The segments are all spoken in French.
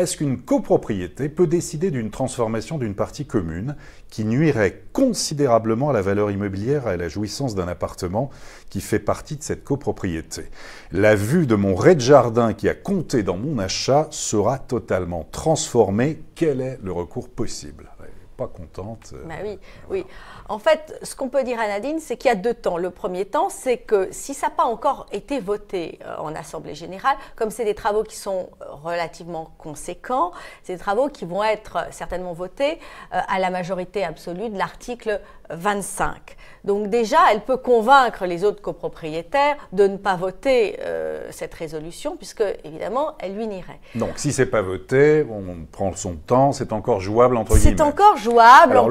Est-ce qu'une copropriété peut décider d'une transformation d'une partie commune qui nuirait considérablement à la valeur immobilière et à la jouissance d'un appartement qui fait partie de cette copropriété La vue de mon rez-de-jardin qui a compté dans mon achat sera totalement transformée. Quel est le recours possible contente. Euh, bah oui, oui. En fait, ce qu'on peut dire à Nadine, c'est qu'il y a deux temps. Le premier temps, c'est que si ça n'a pas encore été voté euh, en Assemblée générale, comme c'est des travaux qui sont euh, relativement conséquents, c'est des travaux qui vont être certainement votés à la majorité absolue de l'article 25. Donc déjà, elle peut convaincre les autres copropriétaires de ne pas voter cette résolution, puisque évidemment, elle lui nierait. Donc si c'est pas voté, on prend son temps, c'est encore jouable entre guillemets. C'est encore jouable alors,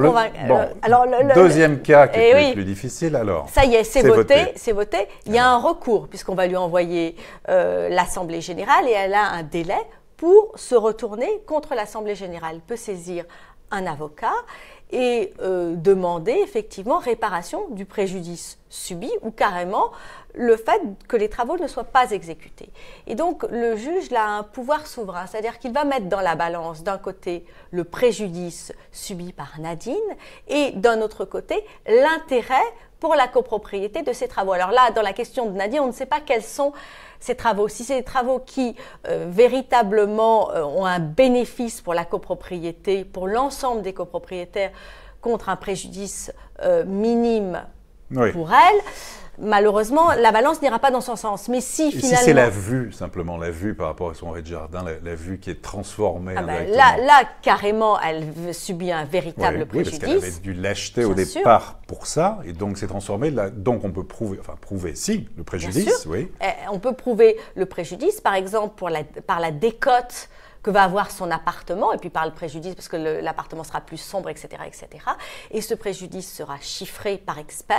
le, deuxième cas qui est eh plus difficile, alors. Ça y est, c'est voté, c'est voté. Il y a un recours puisqu'on va lui envoyer euh, l'Assemblée générale et elle a un délai pour se retourner contre l'Assemblée générale. Elle peut saisir un avocat et euh, demander effectivement réparation du préjudice subi ou carrément le fait que les travaux ne soient pas exécutés. Et donc le juge a un pouvoir souverain, c'est-à-dire qu'il va mettre dans la balance d'un côté le préjudice subi par Nadine et d'un autre côté l'intérêt pour la copropriété de ces travaux. Alors là, dans la question de Nadine, on ne sait pas quels sont ces travaux. Si c'est des travaux qui euh, véritablement euh, ont un bénéfice pour la copropriété, pour l'ensemble des copropriétaires, contre un préjudice euh, minime pour elle. Malheureusement, la balance n'ira pas dans son sens. Mais si Et Si c'est la vue, simplement la vue par rapport à son rez de jardin, la, vue qui est transformée. Ah ben là, là, carrément, elle subit un véritable préjudice. Oui, parce qu'elle avait dû l'acheter au départ pour ça, et donc c'est transformé. donc on peut prouver, enfin prouver, si, le préjudice, oui. Eh, on peut prouver le préjudice, par exemple, pour par la décote que va avoir son appartement, et puis par le préjudice, parce que l'appartement sera plus sombre, etc., etc. Et ce préjudice sera chiffré par expert,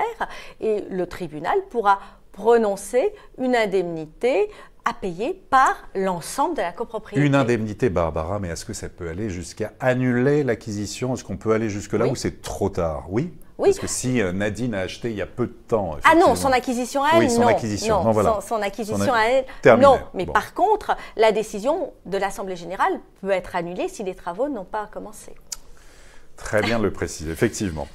et le tribunal pourra prononcer une indemnité à payer par l'ensemble de la copropriété. Une indemnité, Barbara, mais est-ce que ça peut aller jusqu'à annuler l'acquisition Est-ce qu'on peut aller jusque-là ou c'est trop tard Oui parce que si euh, Nadine a acheté il y a peu de temps. Ah non, son acquisition à elle, oui, son Acquisition. Non, voilà. son, acquisition à elle, non. Mais par contre, la décision de l'Assemblée générale peut être annulée si les travaux n'ont pas commencé. Très bien le préciser, effectivement.